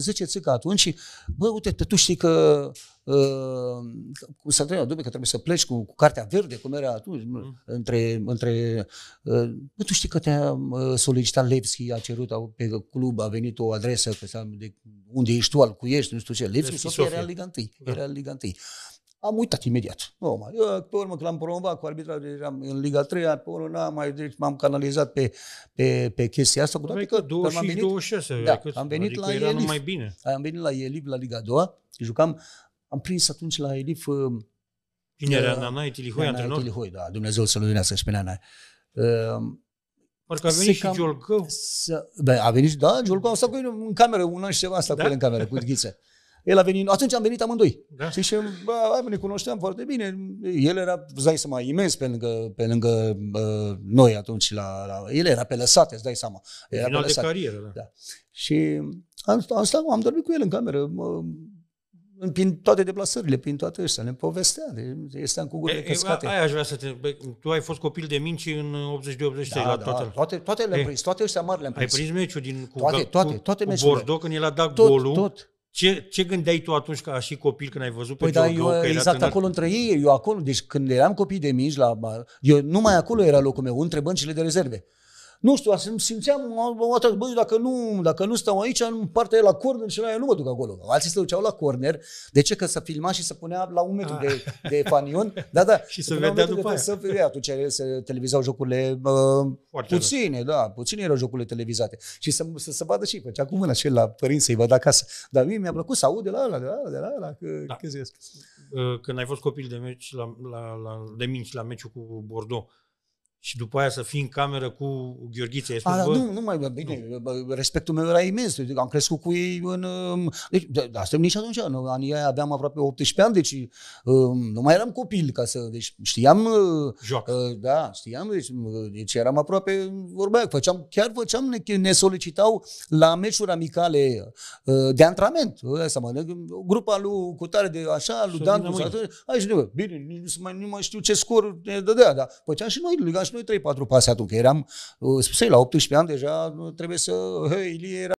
Zice că atunci, bă, uite, tu știi că uh, ă, cum să întrebi, dumne, că trebuie să pleci cu, cu cartea verde, cum era atunci, mm. între, între ă, bă, tu știi că te-a solicitat Levski, a cerut a, pe club, a venit o adresă, că de unde ești tu, al cui ești, nu știu ce. Levski, Levski Sofia, da. era Liga 1. Era Liga 1. Am uitat imediat. mai. Eu, pe urmă, că l am promovat cu arbitrajul, eram în Liga 3, pe urmă n-am mai, deci m-am canalizat pe, pe, pe chestia asta. Cu toate că 25, am venit, 26, da, adică am venit adică la era Elif. Mai bine. Am venit la Elif, la Liga 2, jucam, am prins atunci la Elif... Uh, Cine era? Uh, Nanae Tilihoi, antrenor? Tilihoi, da, Dumnezeu să-l luminească și pe Nanae. Uh, Parcă a venit și Giolcău. a venit, da, Giolcău a stat cu el în cameră un an și ceva, a stat cu da? el în cameră, cu ghiță. El a venit, atunci am venit amândoi. Da. Și zicem, bă, hai, ne cunoșteam foarte bine. El era, îți dai seama, imens pe lângă, pe lângă bă, noi atunci. La, la, el era pe lăsate, îți dai seama. Era Final pe lăsate. de carieră, da. da. Și am, am, stat, am dormit cu el în cameră. Mă, prin toate deplasările, prin toate ăștia, ne povestea, de, stăteam cu gurile căscate. Aia aș vrea să te... Bă, tu ai fost copil de minci în 80 de 80 da, la da, toate. Toate, toate le-am prins, toate ăștia mari le-am prins. Ai prins meciul din, cu, toate, toate, toate cu, cu Bordeaux când el a dat tot, golul. Tot, Tot, ce, ce gândeai tu atunci ca și copil când ai văzut păi pe da, eu, că Exact tânăr? acolo între ei, eu acolo, deci când eram copii de mici, la, eu numai acolo era locul meu, întrebând cele de rezerve nu știu, simțeam, mă atras, băi, dacă nu, dacă nu stau aici, în partea e la corner și la aia nu mă duc acolo. Alții se duceau la corner, de ce? Că să filma și să punea la un metru ah. de, de fanion, da, da. și să vedea după aia. Să, ia, atunci se televizau jocurile uh, puține, da, puține erau jocurile televizate. Și să, să, să vadă și făcea cu mâna și la părinți să-i vadă acasă. Dar mie mi-a plăcut să aud de la ăla, de la ăla, de la ăla, că, da. că zic. Când ai fost copil de, meci, la, la, la, de minci la meciul cu Bordeaux, și după aia să fii în cameră cu Gheorghiță. A, da, nu, nu mai, bine, nu. respectul meu era imens, am crescut cu ei în... Um, deci, da, de asta nici atunci, în anii aia aveam aproape 18 ani, deci um, nu mai eram copil, ca să, deci știam... Uh, Joacă. Uh, da, știam, deci, uh, deci eram aproape, Vorbea, făceam, chiar făceam, ne, ne solicitau la meciuri amicale uh, de antrenament. asta mă, grupa lui Cutare de așa, lui Dan, aici, bine, nu, mai, nu mai știu ce scor ne dădea, dar făceam și noi, liga și noi 3-4 pase atunci, că eram, uh, spusei, la 18 ani deja uh, trebuie să, hei, Ilie era